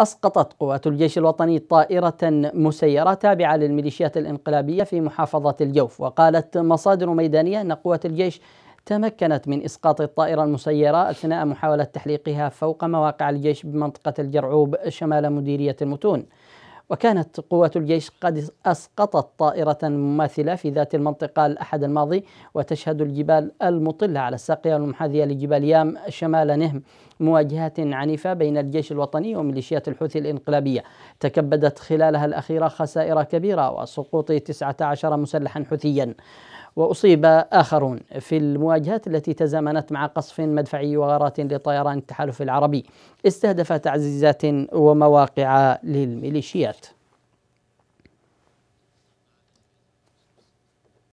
أسقطت قوات الجيش الوطني طائرة مسيرة تابعة للميليشيات الانقلابية في محافظة الجوف وقالت مصادر ميدانية أن قوات الجيش تمكنت من إسقاط الطائرة المسيرة أثناء محاولة تحليقها فوق مواقع الجيش بمنطقة الجرعوب شمال مديرية المتون وكانت قوات الجيش قد أسقطت طائرة مماثلة في ذات المنطقة الأحد الماضي وتشهد الجبال المطلة على الساقية المحاذية لجبال يام شمال نهم مواجهات عنيفة بين الجيش الوطني وميليشيات الحوثي الإنقلابية تكبدت خلالها الأخيرة خسائر كبيرة وسقوط 19 مسلحا حوثيا وأصيب آخرون في المواجهات التي تزامنت مع قصف مدفعي وغارات لطيران التحالف العربي استهدف تعزيزات ومواقع للميليشيات